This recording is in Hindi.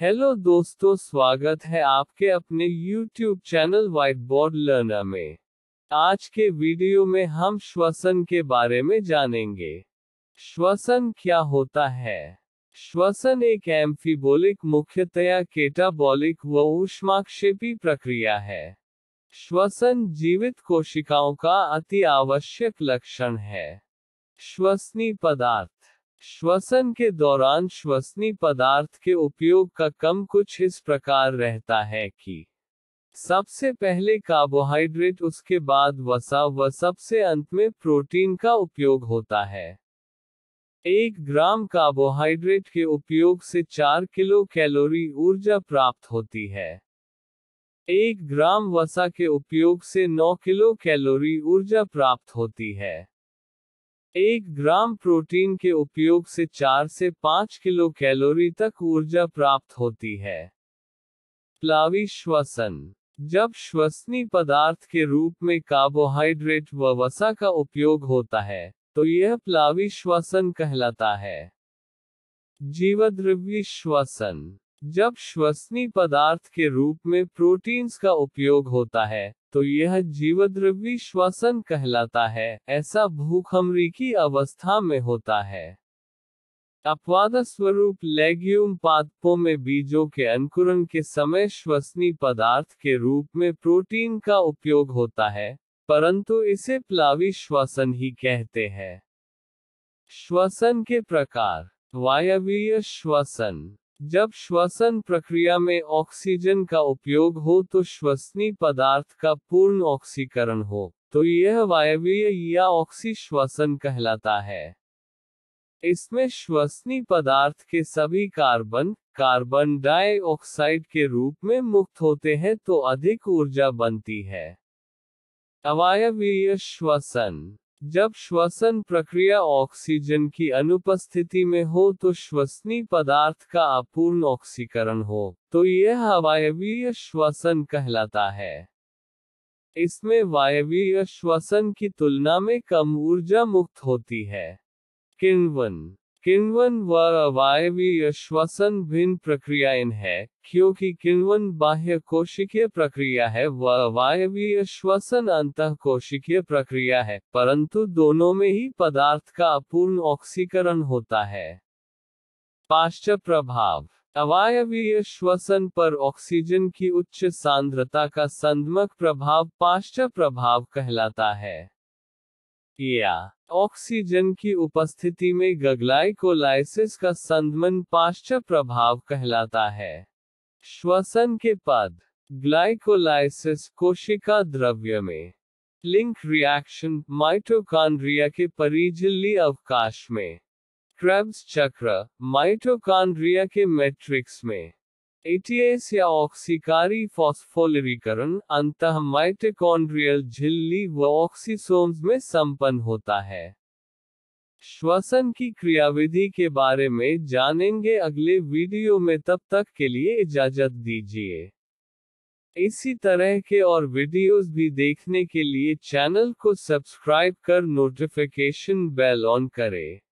हेलो दोस्तों स्वागत है आपके अपने YouTube channel white board learner में आज के वीडियो में हम श्वसन के बारे में जानेंगे श्वसन क्या होता है श्वसन एक एम्फीबोलिक मुख्यतया केटाबॉलिक व ऊष्माक्षेपी प्रक्रिया है श्वसन जीवित कोशिकाओं का अति आवश्यक लक्षण है श्वसनी पदार्थ श्वसन के दौरान श्वसनी पदार्थ के उपयोग का कम कुछ इस प्रकार रहता है कि सबसे पहले कार्बोहाइड्रेट उसके बाद वसा व सबसे अंत में प्रोटीन का उपयोग होता है एक ग्राम कार्बोहाइड्रेट के उपयोग से चार किलो कैलोरी ऊर्जा प्राप्त होती है एक ग्राम वसा के उपयोग से नौ किलो कैलोरी ऊर्जा प्राप्त होती है एक ग्राम प्रोटीन के उपयोग से चार से पांच किलो कैलोरी तक ऊर्जा प्राप्त होती है प्लावी श्वसन जब श्वसनी पदार्थ के रूप में कार्बोहाइड्रेट व वसा का उपयोग होता है तो यह प्लावी श्वसन कहलाता है जीवद्रव्य श्वसन जब श्वसनी पदार्थ के रूप में प्रोटीन्स का उपयोग होता है तो यह जीवद्रव्य श्वसन कहलाता है ऐसा भूखमरी की अवस्था में होता है अपवाद स्वरूप लेग्यूम पादपों में बीजों के अंकुरण के समय श्वसनी पदार्थ के रूप में प्रोटीन का उपयोग होता है परंतु इसे प्लावी श्वसन ही कहते हैं श्वसन के प्रकार वायवीय श्वसन जब श्वसन प्रक्रिया में ऑक्सीजन का उपयोग हो तो श्वसनी पदार्थ का पूर्ण ऑक्सीकरण हो तो यह वायवीय या ऑक्सी श्वसन कहलाता है इसमें श्वसनी पदार्थ के सभी कार्बन कार्बन डाइऑक्साइड के रूप में मुक्त होते हैं तो अधिक ऊर्जा बनती है अवायवीय श्वसन जब श्वसन प्रक्रिया ऑक्सीजन की अनुपस्थिति में हो तो श्वसनी पदार्थ का अपूर्ण ऑक्सीकरण हो तो यह वायवीय श्वसन कहलाता है इसमें वायवीय श्वसन की तुलना में कम ऊर्जा मुक्त होती है किन्वन किण्वन व अवायवी श्वसन भिन्न प्रक्रियाएं हैं क्योंकि किण्वन बाह्य कोशिकीय प्रक्रिया है व अवायवी श्वसन अंत कोशिकीय प्रक्रिया है परंतु दोनों में ही पदार्थ का अपूर्ण ऑक्सीकरण होता है पाश्च प्रभाव अवायवीय श्वसन पर ऑक्सीजन की उच्च सांद्रता का संदमक प्रभाव पाश्च प्रभाव कहलाता है या ऑक्सीजन की उपस्थिति में गग्लाइकोलाइसिस का संधमन पाश्चर प्रभाव कहलाता है श्वसन के पद ग्लाइकोलाइसिस कोशिका द्रव्य में लिंक रिएक्शन माइटोकांड्रिया के परिजली अवकाश में क्रेब्स चक्र माइटोकांड्रिया के मैट्रिक्स में एटीएस या ऑक्सीकारी फॉस्फोलिकरण अंत माइटोकॉन्ड्रियल झिल्ली व ऑक्सीसोम्स में संपन्न होता है श्वसन की क्रियाविधि के बारे में जानेंगे अगले वीडियो में तब तक के लिए इजाजत दीजिए इसी तरह के और वीडियोस भी देखने के लिए चैनल को सब्सक्राइब कर नोटिफिकेशन बेल ऑन करें